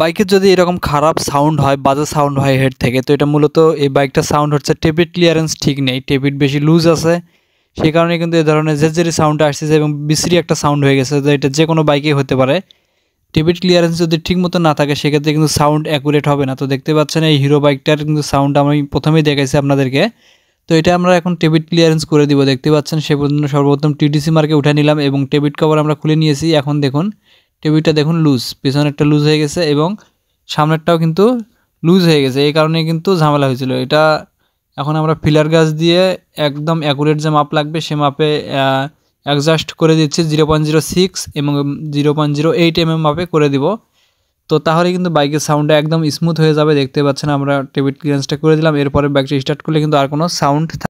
বাইকের যদি এরকম খারাপ সাউন্ড হয় বাজে সাউন্ড হয় হেড থেকে তো এটা মূলত এই বাইকটা সাউন্ড হচ্ছে টেপিট ক্লিয়ারেন্স ঠিক নেই টেপিট বেশি লুজ আছে সেই কারণে কিন্তু এ ধরনের যে যেরি সাউন্ড আসছে এবং বিশ্রী একটা সাউন্ড হয়ে গেছে তো এটা যে কোনো বাইকেই হতে পারে টেবিট ক্লিয়ারেন্স যদি ঠিক মতো না থাকে সেক্ষেত্রে কিন্তু সাউন্ড অ্যাকুরেট হবে না তো দেখতে পাচ্ছেন এই হিরো বাইকটার কিন্তু সাউন্ড আমি প্রথমেই দেখাইছি আপনাদেরকে তো এটা আমরা এখন টেবিট ক্লিয়ারেন্স করে দিব দেখতে পাচ্ছেন সে পর্যন্ত সর্বপ্রথম টিডিসি মার্কে উঠে নিলাম এবং টেবিট কভার আমরা খুলে নিয়েছি এখন দেখুন টেবিলটা দেখুন লুজ পেছনেরটা লুজ হয়ে গেছে এবং সামনেরটাও কিন্তু লুজ হয়ে গেছে এই কারণে কিন্তু ঝামেলা হয়েছিল এটা এখন আমরা ফিলার গাছ দিয়ে একদম অ্যাকুরেট যে মাপ লাগবে সে মাপে অ্যাডজাস্ট করে দিচ্ছি জিরো পয়েন্ট জিরো সিক্স এবং zero point zero eight mm মাপে করে দিব তো তাহলে কিন্তু বাইকের সাউন্ডটা একদম স্মুথ হয়ে যাবে দেখতে পাচ্ছেন আমরা টেবিল ক্লিয়ারেন্সটা করে দিলাম এরপরে বাইকটা স্টার্ট করলে কিন্তু আর কোনো সাউন্ড